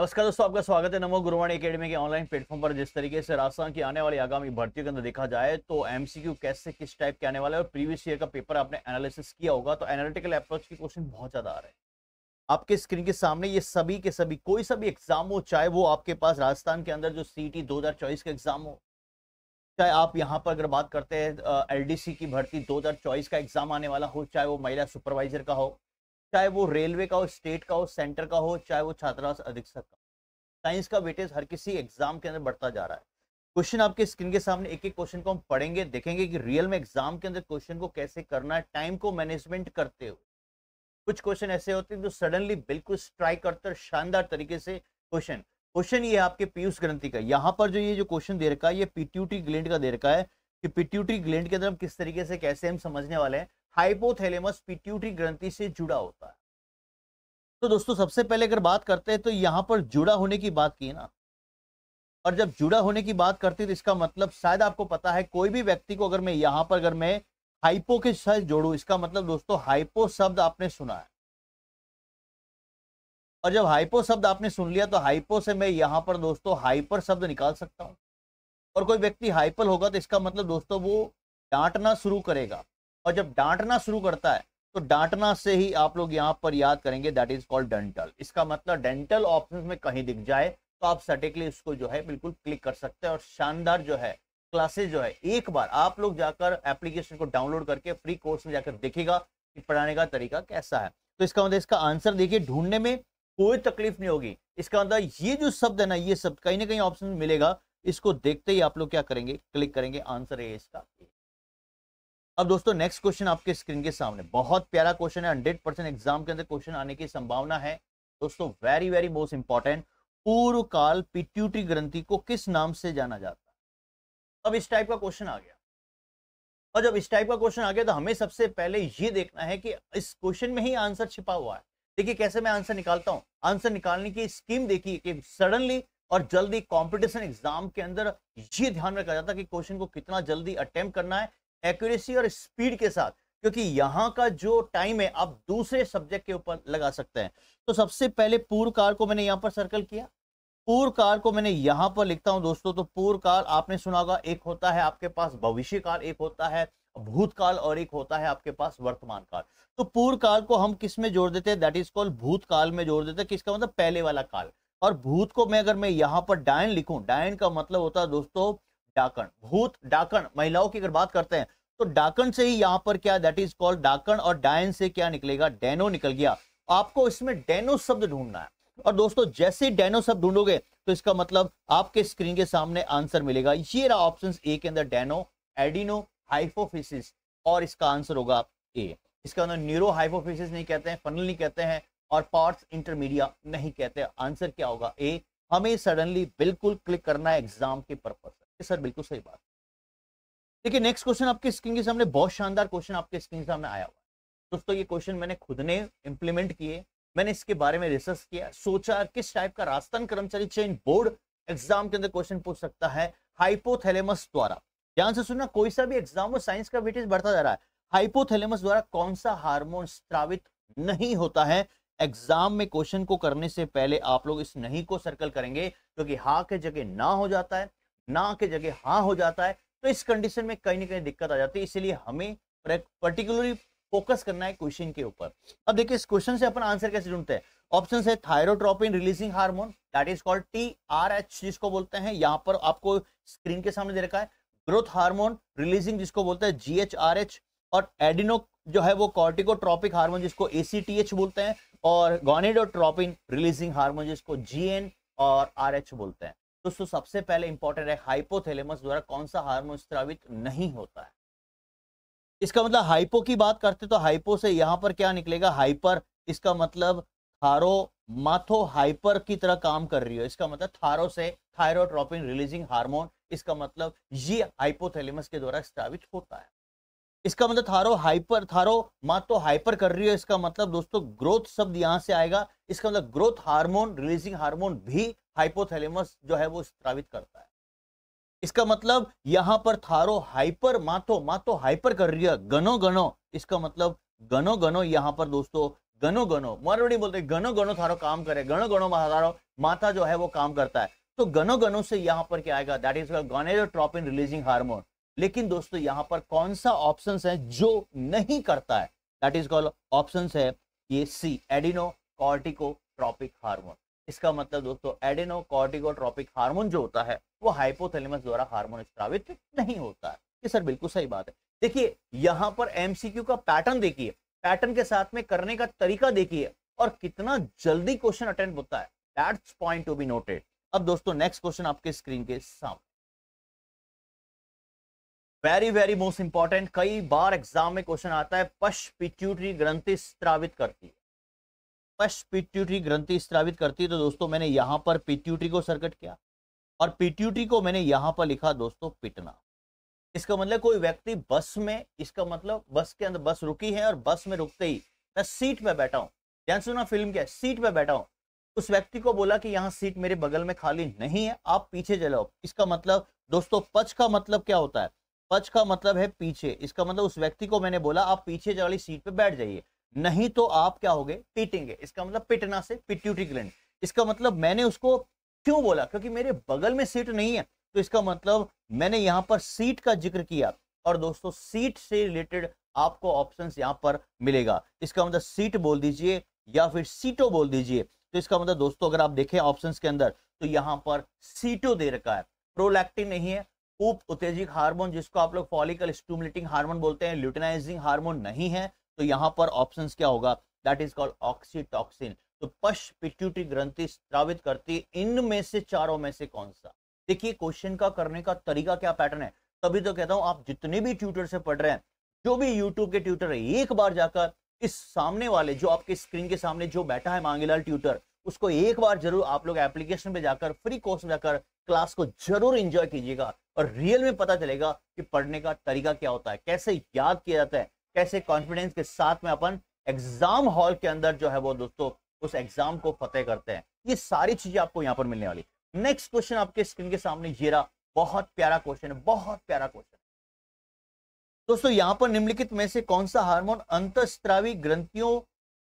नमस्कार दोस्तों आपका स्वागत है नमो गुरुवाणी एकेडमी के ऑनलाइन प्लेटफॉर्म पर जिस तरीके से राजस्थान की आने वाली आगामी भर्ती के अंदर देखा जाए तो एमसीक्यू कैसे किस टाइप के आने वाले और प्रीवियस ईयर का पेपर आपने एनालिसिस किया होगा तो एनालिटिकल अप्रोच के क्वेश्चन बहुत ज्यादा आ रहे हैं आपके स्क्रीन के सामने ये सभी के सभी कोई सा भी एग्जाम हो चाहे वो आपके पास राजस्थान के अंदर जो सी टी का एग्जाम हो चाहे आप यहाँ पर अगर बात करते हैं एल की भर्ती दो का एग्जाम आने वाला हो चाहे वो महिला सुपरवाइजर का हो चाहे वो रेलवे का हो स्टेट का हो सेंटर का हो चाहे वो छात्रावास अधीक्षक का साइंस का वेटेज हर किसी एग्जाम के अंदर बढ़ता जा रहा है क्वेश्चन आपके स्क्रीन के सामने एक एक क्वेश्चन को हम पढ़ेंगे देखेंगे कि रियल में एग्जाम के अंदर क्वेश्चन को कैसे करना है टाइम को मैनेजमेंट करते हो कुछ क्वेश्चन ऐसे होते हैं जो सडनली बिल्कुल स्ट्राइक करते शानदार तरीके से क्वेश्चन क्वेश्चन ये आपके पीयूष ग्रंथि का यहाँ पर जो ये जो क्वेश्चन दे रखा है ये पिट्यूटरी ग्लैंड का दे रखा है कि पिट्यूटरी ग्लैंड के अंदर हम किस तरीके से कैसे हम समझने वाले हैं हाइपोथैलेमस पिट्यूटरी ग्रंथि से जुड़ा होता है तो दोस्तों सबसे पहले अगर बात करते हैं तो यहाँ पर जुड़ा होने की बात की ना और जब जुड़ा होने की बात हैं तो इसका मतलब शायद आपको पता है कोई भी व्यक्ति को अगर मैं यहाँ पर अगर मैं हाइपो के साथ जोड़ू इसका मतलब दोस्तों हाइपो शब्द आपने सुना है और जब हाइपो शब्द आपने सुन लिया तो हाइपो से मैं यहाँ पर दोस्तों हाइपर शब्द निकाल सकता हूँ और कोई व्यक्ति हाइपल होगा तो इसका मतलब दोस्तों वो डांटना शुरू करेगा और जब डांटना शुरू करता है तो डांटना से ही आप लोग यहाँ पर याद करेंगे दैट इज कॉल्ड डेंटल इसका मतलब डेंटल ऑप्शन में कहीं दिख जाए तो आप सटेकली उसको जो है बिल्कुल क्लिक कर सकते हैं और शानदार जो है क्लासेज जो है एक बार आप लोग जाकर एप्लीकेशन को डाउनलोड करके फ्री कोर्स में जाकर देखेगा कि पढ़ाने का तरीका कैसा है तो इसका मतलब इसका आंसर देखिए ढूंढने में कोई तकलीफ नहीं होगी इसका मतलब ये जो शब्द है ना ये शब्द कहीं ना कहीं ऑप्शन मिलेगा इसको देखते ही आप लोग क्या करेंगे क्लिक करेंगे आंसर है इसका अब दोस्तों नेक्स्ट क्वेश्चन आपके स्क्रीन के सामने बहुत प्यारा क्वेश्चन है हंड्रेड परसेंट एग्जाम के अंदर क्वेश्चन आने की संभावना है दोस्तों वेरी वेरी मोस्ट इंपॉर्टेंट पूर्व काल पिट्यूटरी ग्रंथि को किस नाम से जाना जाता है अब इस टाइप का क्वेश्चन आ गया और जब इस टाइप का क्वेश्चन आ गया तो हमें सबसे पहले ये देखना है कि इस क्वेश्चन में ही आंसर छिपा हुआ है देखिए कैसे मैं आंसर निकालता हूं आंसर निकालने की स्कीम देखिए कि सडनली और जल्दी कंपटीशन एग्जाम के अंदर ये ध्यान रखा जाता है कि क्वेश्चन को कितना जल्दी अटेम्प्ट करना है एक्यूरेसी और स्पीड के साथ क्योंकि यहाँ का जो टाइम है आप दूसरे सब्जेक्ट के ऊपर लगा सकते हैं तो सबसे पहले पूर्व कार को मैंने यहाँ पर सर्कल किया पूर्व कार को मैंने यहाँ पर लिखता हूँ दोस्तों तो पूर्व काल आपने सुना होगा एक होता है आपके पास भविष्य काल एक होता है भूतकाल और एक होता है आपके पास वर्तमान काल तो पूर्व काल को हम किस में जोड़ देते हैं दैट इज कॉल्ड भूतकाल में जोड़ देते हैं किसका मतलब पहले वाला काल और भूत को मैं अगर मैं यहाँ पर डायन लिखूं डायन का मतलब होता है दोस्तों डाकण भूत डाकण महिलाओं की अगर बात करते हैं तो डाकण से ही यहां पर क्या दैट इज कॉल्ड डाकण और डायन से क्या निकलेगा डेनो निकल गया आपको इसमें डेनो शब्द ढूंढना है और दोस्तों जैसे ही डेनो शब्द ढूंढोगे तो इसका मतलब आपके स्क्रीन के सामने आंसर मिलेगा ये रहा ऑप्शन ए के अंदर डेनो एडिनो हाइफोफिसिस और इसका आंसर होगा ए इसका अंदर मतलब न्यूरो हाइफोफिसिस नहीं कहते हैं फनल नहीं कहते हैं और पार्ट्स इंटरमीडिया नहीं कहते आंसर क्या होगा ए हमें सडनली बिल्कुल क्लिक करना है एग्जाम के पर्पज सर बिल्कुल सही बात देखिए नेक्स्ट क्वेश्चन आपके स्क्रीन के सामने बहुत शानदार क्वेश्चन आपके स्क्रीन के सामने आया हुआ है दोस्तों ये क्वेश्चन मैंने खुद ने इम्प्लीमेंट किए मैंने इसके बारे में रिसर्च किया सोचा किस टाइप का राजस्थान कर्मचारी चयन बोर्ड एग्जाम के अंदर क्वेश्चन पूछ सकता है हाइपोथेलेमस द्वारा ध्यान से सुनना कोई सा भी एग्जाम और साइंस का वेटेज बढ़ता जा रहा है हाइपोथेलेमस द्वारा कौन सा हार्मोन स्त्रावित नहीं होता है एग्जाम में क्वेश्चन को करने से पहले आप लोग इस नहीं को सर्कल करेंगे क्योंकि तो हा के जगह ना हो जाता है ना के जगह हाँ हो जाता है तो इस कंडीशन में कहीं ना कहीं दिक्कत आ जाती है इसलिए हमें पर्टिकुलरली फोकस करना है क्वेश्चन के ऊपर अब देखिए इस क्वेश्चन से अपन आंसर कैसे ढूंढते हैं ऑप्शन है thyrotropin releasing hormone that is called T R H जिसको बोलते हैं यहाँ पर आपको स्क्रीन के सामने दे रखा है ग्रोथ हार्मोन रिलीजिंग जिसको बोलते हैं जी एच आर एच और एडिनो जो है वो कॉर्टिकोट्रॉपिक हार्मोन जिसको ए सी टी एच बोलते हैं और गोनेडोट्रोपिन रिलीजिंग हार्मोन जिसको जी एन और आर एच बोलते हैं दोस्तों सबसे पहले इंपॉर्टेंट है हाइपोथैलेमस द्वारा कौन सा हार्मोन स्त्रावित नहीं होता है इसका मतलब हाइपो की बात करते तो हाइपो से यहाँ पर क्या निकलेगा हाइपर इसका मतलब थारो माथो हाइपर की तरह काम कर रही हो इसका मतलब थारो से थायरोट्रोपिन रिलीजिंग हार्मोन इसका मतलब ये हाइपोथैलेमस के द्वारा स्त्रावित होता है इसका मतलब थारो हाइपर थारो माथो हाइपर कर रही हो इसका मतलब दोस्तों ग्रोथ शब्द यहां से आएगा इसका मतलब ग्रोथ हार्मोन रिलीजिंग हार्मोन भी हाइपोथैलेमस जो है वो स्त्रावित करता है इसका मतलब यहां पर थारो हाइपर माथो माथो हाइपर कर रही है गनो गनो इसका मतलब गनो गनो यहां पर दोस्तों गनो गनो मारवड़ी बोलते गनो गनो थारो काम करे गनो गनो थारो माथा जो है वो काम करता है तो गनो गनो से यहां पर क्या आएगा that is gonadotropin releasing hormone लेकिन दोस्तों यहां पर कौन सा ऑप्शन है जो नहीं करता है दैट इज कॉल्ड ऑप्शन है ये C adeno corticotropic hormone इसका मतलब दोस्तों एडेनो कॉर्टिकोट्रॉपिक हार्मोन जो होता है वो हाइपोथैलेमस द्वारा हार्मोन स्त्रावित नहीं होता है ये सर बिल्कुल सही बात है देखिए यहाँ पर एमसीक्यू का पैटर्न देखिए पैटर्न के साथ में करने का तरीका देखिए और कितना जल्दी क्वेश्चन अटेंड होता है that's point to be noted अब दोस्तों नेक्स्ट क्वेश्चन आपके स्क्रीन के सामने वेरी वेरी मोस्ट इंपॉर्टेंट कई बार एग्जाम में क्वेश्चन आता है पश पिट्यूटरी ग्रंथि स्त्रावित करती है स्पष्ट पिट्यूटरी ग्रंथि स्त्रावित करती है तो दोस्तों मैंने यहाँ पर पिट्यूटरी को सर्कट किया और पिट्यूटरी को मैंने यहाँ पर लिखा दोस्तों पिटना इसका मतलब कोई व्यक्ति बस में इसका मतलब बस के अंदर बस रुकी है और बस में रुकते ही मैं सीट पे बैठा हूँ ध्यान सुना फिल्म क्या है सीट पे बैठा हूँ उस व्यक्ति को बोला कि यहाँ सीट मेरे बगल में खाली नहीं है आप पीछे चलाओ इसका मतलब दोस्तों पच का मतलब क्या होता है पच का मतलब है पीछे इसका मतलब उस व्यक्ति को मैंने बोला आप पीछे वाली सीट पर बैठ जाइए नहीं तो आप क्या होगे पीटेंगे इसका मतलब पिटना से पिट्यूटी ग्लैंड इसका मतलब मैंने उसको क्यों बोला क्योंकि मेरे बगल में सीट नहीं है तो इसका मतलब मैंने यहां पर सीट का जिक्र किया और दोस्तों सीट से रिलेटेड आपको ऑप्शंस यहां पर मिलेगा इसका मतलब सीट बोल दीजिए या फिर सीटो बोल दीजिए तो इसका मतलब दोस्तों अगर आप देखें ऑप्शन के अंदर तो यहां पर सीटो दे रखा है प्रोलैक्टिन नहीं है उप उत्तेजिक हार्मोन जिसको आप लोग फॉलिकल स्टूमलेटिंग हार्मोन बोलते हैं ल्यूटिनाइजिंग हार्मोन नहीं है तो यहाँ पर ऑप्शन क्या होगा दैट इज कॉल्ड ऑक्सीटॉक्सिन तो पश पिट्यूटरी ग्रंथि स्त्रावित करती है इनमें से चारों में से कौन सा देखिए क्वेश्चन का करने का तरीका क्या पैटर्न है तभी तो कहता हूं आप जितने भी ट्यूटर से पढ़ रहे हैं जो भी यूट्यूब के ट्यूटर है एक बार जाकर इस सामने वाले जो आपके स्क्रीन के सामने जो बैठा है मांगीलाल ट्यूटर उसको एक बार जरूर आप लोग एप्लीकेशन पे जाकर फ्री कोर्स में जाकर क्लास को जरूर एंजॉय कीजिएगा और रियल में पता चलेगा कि पढ़ने का तरीका क्या होता है कैसे याद किया जाता है कैसे कॉन्फिडेंस के साथ में अपन एग्जाम हॉल के अंदर जो है वो दोस्तों उस एग्जाम को फतेह करते हैं ये सारी चीजें आपको यहाँ पर मिलने वाली नेक्स्ट क्वेश्चन आपके स्क्रीन के सामने ये रहा बहुत प्यारा क्वेश्चन है बहुत प्यारा क्वेश्चन दोस्तों यहाँ पर निम्नलिखित में से कौन सा हार्मोन अंतस्त्रावी ग्रंथियों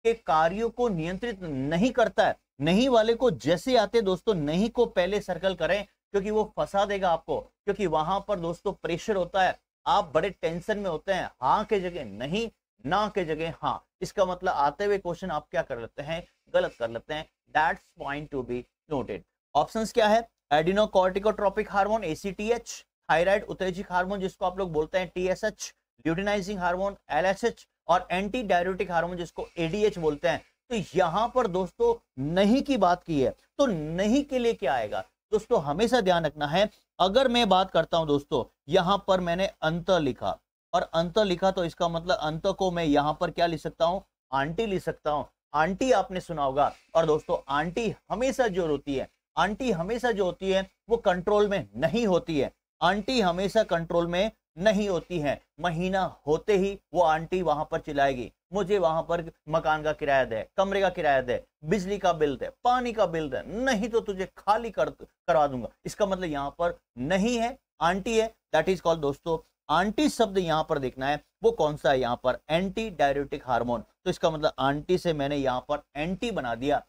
के कार्यों को नियंत्रित नहीं करता है नहीं वाले को जैसे आते दोस्तों नहीं को पहले सर्कल करें क्योंकि वो फंसा देगा आपको क्योंकि वहां पर दोस्तों प्रेशर होता है आप बड़े टेंशन में होते हैं हाँ के जगह नहीं ना के जगह हाँ इसका मतलब आते हुए क्वेश्चन आप क्या कर लेते हैं गलत कर लेते हैं that's point to be noted option क्या है एडिनोकॉर्टिकोट्रोपिक हार्मोन एसीटीएच थायराइड उत्तेजिक हार्मोन जिसको आप लोग बोलते हैं टीएसएच ल्यूटिनाइजिंग हार्मोन एलएसएच और एंटी डायरेटिक हार्मोन जिसको एडीएच बोलते हैं तो यहां पर दोस्तों नहीं की बात की है तो नहीं के लिए क्या आएगा दोस्तों हमेशा ध्यान रखना है अगर मैं बात करता हूं दोस्तों यहां पर मैंने अंत लिखा और अंत लिखा तो इसका मतलब अंत को मैं यहां पर क्या लिख सकता हूं आंटी लिख सकता हूं आंटी आपने सुना होगा और दोस्तों आंटी हमेशा जो होती है आंटी हमेशा जो होती है वो कंट्रोल में नहीं होती है आंटी हमेशा कंट्रोल में नहीं होती हैं महीना होते ही वो आंटी वहां पर चिल्लाएगी मुझे वहां पर मकान का किराया दे कमरे का किराया दे बिजली का बिल दे पानी का बिल दे नहीं तो तुझे खाली कर करवा दूंगा इसका मतलब यहाँ पर नहीं है आंटी है दैट इज कॉल्ड दोस्तों आंटी शब्द यहां पर देखना है वो कौन सा है यहां पर एंटी डायरेटिक हार्मोन तो इसका मतलब आंटी से मैंने यहां पर एंटी बना दिया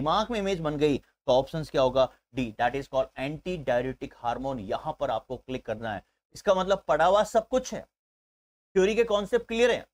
दिमाग में इमेज बन गई तो ऑप्शन क्या होगा D that is called anti diuretic hormone यहां पर आपको क्लिक करना है इसका मतलब पढ़ा हुआ सब कुछ है थ्योरी के कॉन्सेप्ट क्लियर है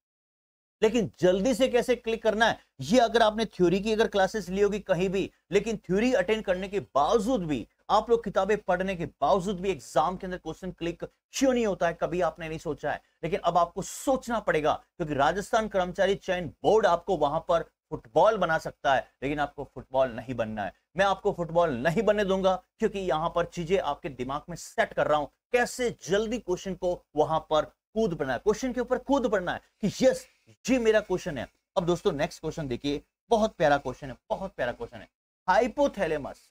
लेकिन जल्दी से कैसे क्लिक करना है ये अगर आपने थ्योरी की अगर क्लासेस ली होगी कहीं भी लेकिन थ्योरी अटेंड करने के बावजूद भी आप लोग किताबें पढ़ने के बावजूद भी एग्जाम के अंदर क्वेश्चन क्लिक क्यों नहीं होता है कभी आपने नहीं सोचा है लेकिन अब आपको सोचना पड़ेगा क्योंकि राजस्थान कर्मचारी चयन बोर्ड आपको वहां पर फुटबॉल बना सकता है लेकिन आपको फुटबॉल नहीं बनना है मैं आपको फुटबॉल नहीं बनने दूंगा क्योंकि यहां पर चीजें आपके दिमाग में सेट कर रहा हूं कैसे जल्दी क्वेश्चन को वहां पर कूद पड़ना है क्वेश्चन के ऊपर कूद पड़ना है कि यस ये मेरा क्वेश्चन है अब दोस्तों नेक्स्ट क्वेश्चन देखिए बहुत प्यारा क्वेश्चन है बहुत प्यारा क्वेश्चन है हाइपोथैलेमस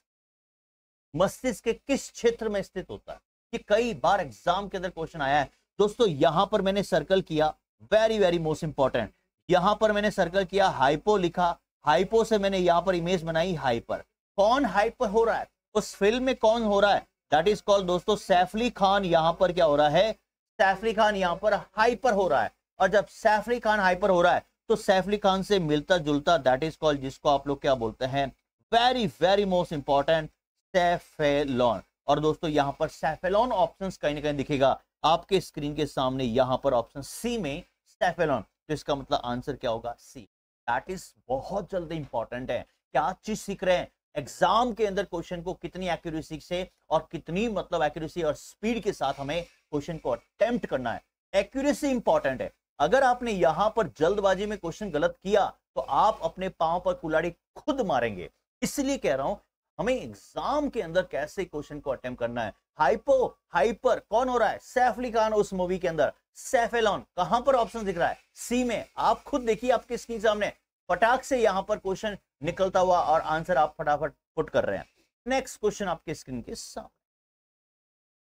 मस्तिष्क के किस क्षेत्र में स्थित होता है कि कई बार एग्जाम के अंदर क्वेश्चन आया है दोस्तों यहां पर मैंने सर्कल किया वेरी वेरी मोस्ट इंपॉर्टेंट यहां पर मैंने सर्कल किया हाइपो लिखा हाइपो से मैंने यहां पर इमेज बनाई हाइपर कौन हाइपर हो रहा है उस फिल्म में कौन हो रहा है दैट इज कॉल्ड दोस्तों सैफली खान यहां पर क्या हो रहा है सैफली खान यहां पर हाइपर हो रहा है और जब सैफली खान हाइपर हो रहा है तो सैफली खान से मिलता जुलता दैट इज कॉल्ड जिसको आप लोग क्या बोलते हैं very very most important cephalon और दोस्तों यहाँ पर सैफेलॉन ऑप्शन कहीं ना कहीं दिखेगा आपके स्क्रीन के सामने यहाँ पर ऑप्शन सी में सैफेलॉन तो इसका मतलब आंसर क्या होगा सी दैट इज बहुत जल्दी इंपॉर्टेंट है क्या चीज सीख रहे हैं एग्जाम के अंदर क्वेश्चन को कितनी एक्यूरेसी से और कितनी मतलब एक्यूरेसी और स्पीड के साथ हमें क्वेश्चन को अटेम्प्ट करना है एक्यूरेसी इंपॉर्टेंट है अगर आपने यहां पर जल्दबाजी में क्वेश्चन गलत किया तो आप अपने पांव पर कुलाड़ी खुद मारेंगे इसलिए कह रहा हूं हमें एग्जाम के अंदर कैसे क्वेश्चन को अटेम्प्ट करना है हाइपो हाइपर कौन हो रहा है सैफली खान उस मूवी के अंदर सैफेलॉन कहां पर ऑप्शन दिख रहा है सी में आप खुद देखिए आपके स्क्रीन सामने फटाक से यहां पर क्वेश्चन निकलता हुआ और आंसर आप फटाफट पुट कर रहे हैं नेक्स्ट क्वेश्चन आपके स्क्रीन के सामने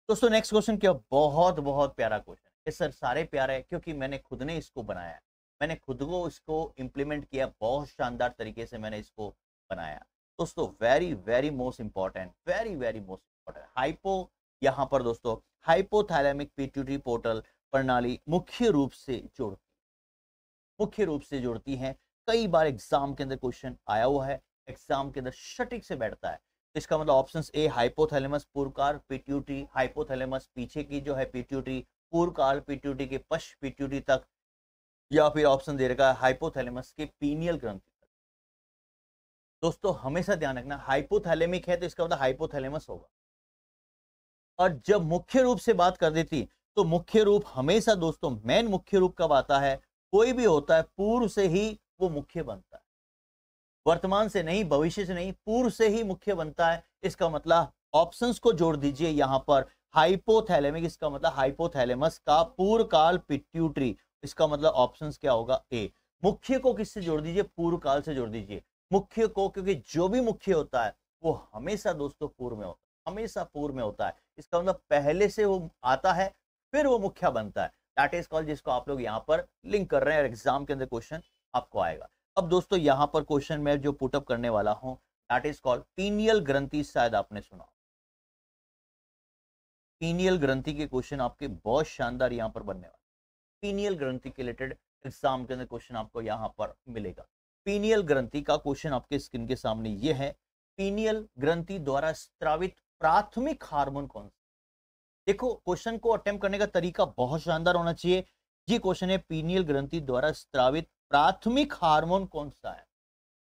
दोस्तों नेक्स्ट क्वेश्चन क्या बहुत बहुत प्यारा क्वेश्चन है सर सारे प्यारे हैं क्योंकि मैंने खुद ने इसको बनाया मैंने खुद को इसको इम्प्लीमेंट किया बहुत शानदार तरीके से मैंने इसको बनाया दोस्तों very very most important very very most important hypo यहाँ पर दोस्तों हाइपोथैलेमिक पिट्यूटरी पोर्टल प्रणाली मुख्य रूप से जुड़ती मुख्य रूप से जुड़ती है कई बार एग्जाम के अंदर क्वेश्चन आया हुआ है एग्जाम के अंदर सटीक से बैठता है तो इसका मतलब ऑप्शन ए हाइपोथैलेमस पूर्वकार पीट्यूटी हाइपोथैलेमस पीछे की जो है पीट्यूटी पूर्वकाल पीट्यूटी के पश्च पीट्यूटी तक या फिर ऑप्शन दे रखा है हाइपोथैलेमस के पीनियल ग्रंथि तक दोस्तों हमेशा ध्यान रखना हाइपोथैलेमिक है तो इसका मतलब हाइपोथैलेमस होगा और जब मुख्य रूप से बात कर देती तो मुख्य रूप हमेशा दोस्तों मेन मुख्य रूप कब आता है कोई भी होता है पूर्व से ही वो मुख्य बनता है वर्तमान से नहीं भविष्य से नहीं पूर्व से ही मुख्य बनता है इसका मतलब ऑप्शंस को जोड़ दीजिए यहां पर हाइपोथैलेमिक इसका मतलब हाइपोथैलेमस का पूर्व काल पिट्यूटरी इसका मतलब ऑप्शंस क्या होगा ए मुख्य को किससे जोड़ दीजिए पूर्व काल से जोड़ दीजिए मुख्य को क्योंकि जो भी मुख्य होता है वो हमेशा दोस्तों पूर्व में होता है हमेशा पूर्व में होता है इसका मतलब पहले से वो आता है फिर वो मुख्य बनता है दैट इज कॉल जिसको आप लोग यहाँ पर लिंक कर रहे हैं एग्जाम के अंदर क्वेश्चन आपको आएगा अब दोस्तों यहाँ पर क्वेश्चन में जो पुटअप करने वाला हूँ दैट इज कॉल्ड पीनियल ग्रंथि शायद आपने सुना पीनियल ग्रंथि के क्वेश्चन आपके बहुत शानदार यहाँ पर बनने वाले पीनियल ग्रंथि के रिलेटेड एग्जाम के अंदर क्वेश्चन आपको यहाँ पर मिलेगा पीनियल ग्रंथि का क्वेश्चन आपके स्किन के सामने ये है पीनियल ग्रंथि द्वारा स्त्रावित प्राथमिक हार्मोन कौन सा देखो क्वेश्चन को अटेम्प्ट करने का तरीका बहुत शानदार होना चाहिए ये क्वेश्चन है पीनियल ग्रंथि द्वारा स्त्रावित प्राथमिक हार्मोन कौन सा है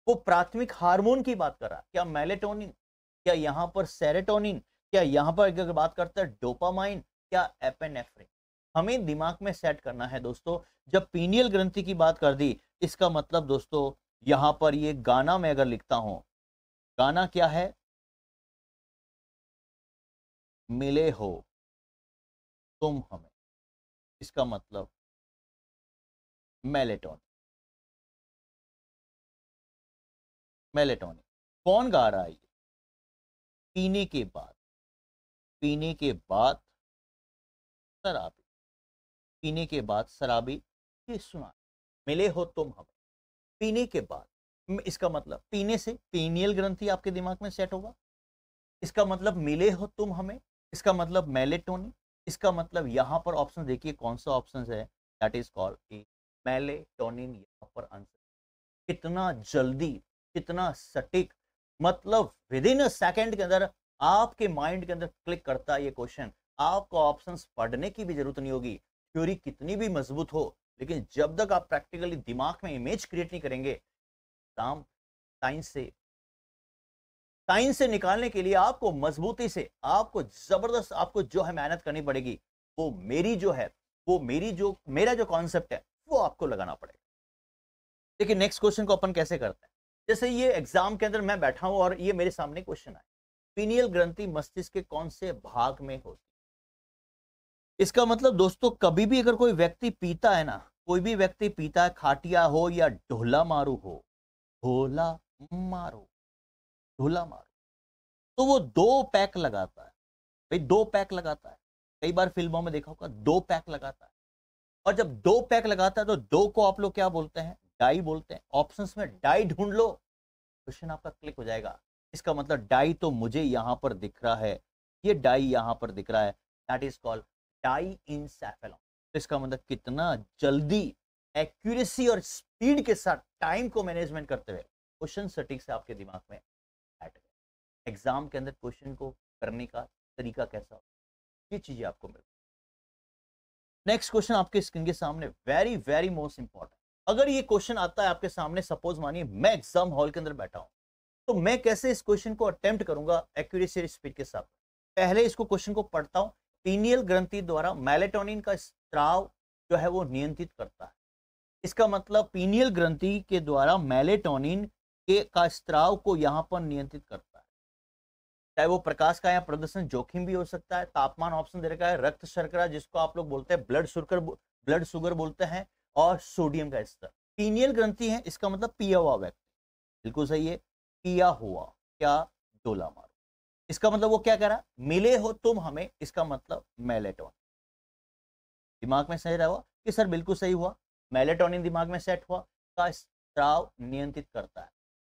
वो प्राथमिक हार्मोन की बात कर रहा है क्या मेलेटोनिन क्या यहाँ पर सेरेटोनिन क्या यहाँ पर अगर बात करता है डोपामाइन क्या एपेनेफ्रिन हमें दिमाग में सेट करना है दोस्तों जब पीनियल ग्रंथि की बात कर दी इसका मतलब दोस्तों यहाँ पर ये गाना में अगर लिखता हूं गाना क्या है मिले हो तुम हमें इसका मतलब मेलेटोन मेलेटोनिन कौन गा रहा है ये पीने के बाद पीने के बाद शराबी पीने के बाद शराबी ये सुना मिले हो तुम हमें पीने के बाद इसका मतलब पीने से पीनियल ग्रंथि आपके दिमाग में सेट होगा इसका मतलब मिले हो तुम हमें इसका मतलब मेलेटोनिन इसका मतलब यहाँ पर ऑप्शन देखिए कौन सा ऑप्शन है that is called A melatonin यहाँ पर आंसर कितना जल्दी कितना सटीक मतलब विद इन अ सेकेंड के अंदर आपके माइंड के अंदर क्लिक करता है ये क्वेश्चन आपको ऑप्शन पढ़ने की भी जरूरत नहीं होगी थ्योरी कितनी भी मजबूत हो लेकिन जब तक आप प्रैक्टिकली दिमाग में इमेज क्रिएट नहीं करेंगे काम साइंस से टाइम से निकालने के लिए आपको मजबूती से आपको जबरदस्त आपको जो है मेहनत करनी पड़ेगी वो मेरी जो है वो मेरी जो मेरा जो कॉन्सेप्ट है वो आपको लगाना पड़ेगा देखिए नेक्स्ट क्वेश्चन को अपन कैसे करते हैं जैसे ये एग्जाम के अंदर मैं बैठा हूं और ये मेरे सामने क्वेश्चन आया पीनियल ग्रंथि मस्तिष्क के कौन से भाग में होती इसका मतलब दोस्तों कभी भी अगर कोई व्यक्ति पीता है ना कोई भी व्यक्ति पीता है खाटिया हो या ढोला मारू हो ढोला मारो ढोला मारो तो वो दो पैक लगाता है भाई दो पैक लगाता है कई बार फिल्मों में देखा होगा दो पैक लगाता है और जब दो पैक लगाता है तो दो को आप लोग क्या बोलते हैं डाई बोलते हैं ऑप्शंस में डाई ढूंढ लो क्वेश्चन आपका क्लिक हो जाएगा इसका मतलब डाई तो मुझे यहाँ पर दिख रहा है ये डाई यहाँ पर दिख रहा है that is called diencephalon तो इसका मतलब कितना जल्दी एक्यूरेसी और स्पीड के साथ टाइम को मैनेजमेंट करते हुए क्वेश्चन सटीक से आपके दिमाग में बैठ गए एग्जाम के अंदर क्वेश्चन को करने का तरीका कैसा हो ये चीजें आपको मिल नेक्स्ट क्वेश्चन आपके स्क्रीन के सामने वेरी वेरी मोस्ट इंपॉर्टेंट अगर ये क्वेश्चन आता है आपके सामने सपोज मानिए मैं एग्जाम हॉल के अंदर बैठा हूँ तो मैं कैसे इस क्वेश्चन को अटेम्प्ट करूंगा एक्यूरेसी स्पीड के साथ पहले इसको क्वेश्चन को पढ़ता हूँ पीनियल ग्रंथि द्वारा मैलेटोनिन का स्त्राव जो है वो नियंत्रित करता है इसका मतलब पीनियल ग्रंथि के द्वारा मैलेटोनिन के का स्त्राव को यहाँ पर नियंत्रित करता है चाहे वो प्रकाश का या प्रदर्शन जोखिम भी हो सकता है तापमान ऑप्शन दे रखा है रक्त शर्करा जिसको आप लोग बोलते हैं ब्लड शुगर ब्लड शुगर बोलते हैं और सोडियम का स्तर पीनियल ग्रंथि है इसका मतलब पिया हुआ व्यक्ति बिल्कुल सही है पिया हुआ क्या डोला मारो इसका मतलब वो क्या कह रहा मिले हो तुम हमें इसका मतलब मेलेटोन दिमाग में सही रहा हुआ कि सर बिल्कुल सही हुआ मेलेटोनिन दिमाग में सेट हुआ का स्त्राव नियंत्रित करता है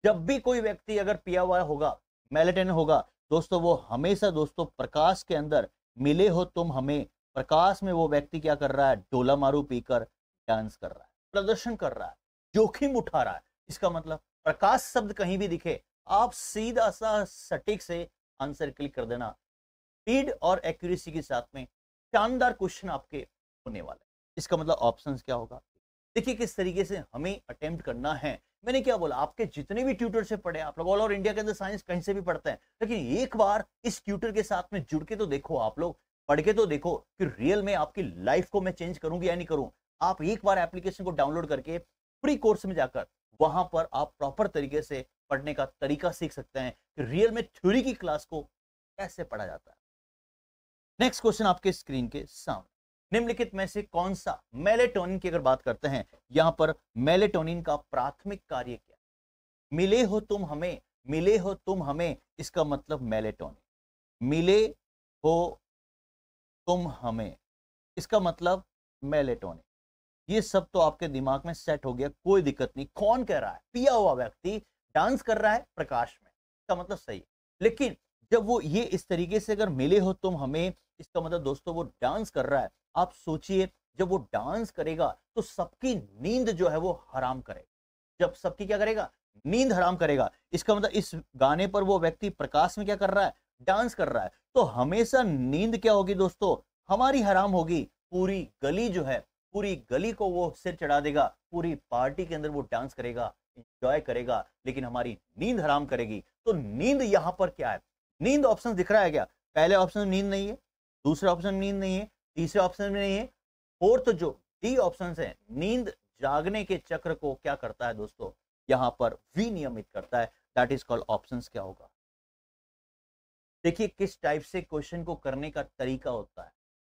जब भी कोई व्यक्ति अगर पिया हुआ होगा मेलेटोनिन होगा दोस्तों वो हमेशा दोस्तों प्रकाश के अंदर मिले हो तुम हमें प्रकाश में वो व्यक्ति क्या कर रहा है डोला मारू पीकर डांस कर रहा है प्रदर्शन कर रहा है जोखिम उठा रहा है इसका मतलब प्रकाश शब्द कहीं भी दिखे आप सीधा सा सटीक से आंसर क्लिक कर देना स्पीड और एक्यूरेसी के साथ में शानदार क्वेश्चन आपके होने वाले इसका मतलब ऑप्शन क्या होगा देखिए किस तरीके से हमें अटेम्प्ट करना है मैंने क्या बोला आपके जितने भी ट्यूटर से पढ़े आप लोग ऑल ओवर इंडिया के अंदर साइंस कहीं से भी पढ़ते हैं लेकिन एक बार इस ट्यूटर के साथ में जुड़ के तो देखो आप लोग पढ़ के तो देखो कि रियल में आपकी लाइफ को मैं चेंज करूंगी या नहीं करूँ आप एक बार एप्लीकेशन को डाउनलोड करके फ्री कोर्स में जाकर वहां पर आप प्रॉपर तरीके से पढ़ने का तरीका सीख सकते हैं कि रियल में थ्योरी की क्लास को कैसे पढ़ा जाता है नेक्स्ट क्वेश्चन आपके स्क्रीन के सामने निम्नलिखित में से कौन सा मेलेटोनिन की अगर बात करते हैं यहां पर मेलेटोनिन का प्राथमिक कार्य क्या मिले हो तुम हमें मिले हो तुम हमें इसका मतलब मेलेटोनिन मिले हो तुम हमें इसका मतलब मेलेटोनिन ये सब तो आपके दिमाग में सेट हो गया कोई दिक्कत नहीं कौन कह रहा है पिया हुआ व्यक्ति डांस कर रहा है प्रकाश में इसका मतलब सही लेकिन जब वो ये इस तरीके से अगर मिले हो तुम हमें इसका मतलब दोस्तों वो डांस कर रहा है आप सोचिए जब वो डांस करेगा तो सबकी नींद जो है वो हराम करेगा जब सबकी क्या करेगा नींद हराम करेगा इसका मतलब इस गाने पर वो व्यक्ति प्रकाश में क्या कर रहा है डांस कर रहा है तो हमेशा नींद क्या होगी दोस्तों हमारी हराम होगी पूरी गली जो है पूरी गली को वो सिर चढ़ा देगा पूरी पार्टी के अंदर वो डांस करेगा इंजॉय करेगा लेकिन हमारी नींद हराम करेगी तो नींद यहाँ पर क्या है नींद ऑप्शन दिख रहा है क्या पहले ऑप्शन नींद नहीं है दूसरा ऑप्शन नींद नहीं है तीसरे ऑप्शन में नहीं है फोर्थ जो डी ऑप्शन है नींद जागने के चक्र को क्या करता है दोस्तों यहाँ पर विनियमित करता है दैट इज कॉल्ड ऑप्शन क्या होगा देखिए किस टाइप से क्वेश्चन को करने का तरीका होता है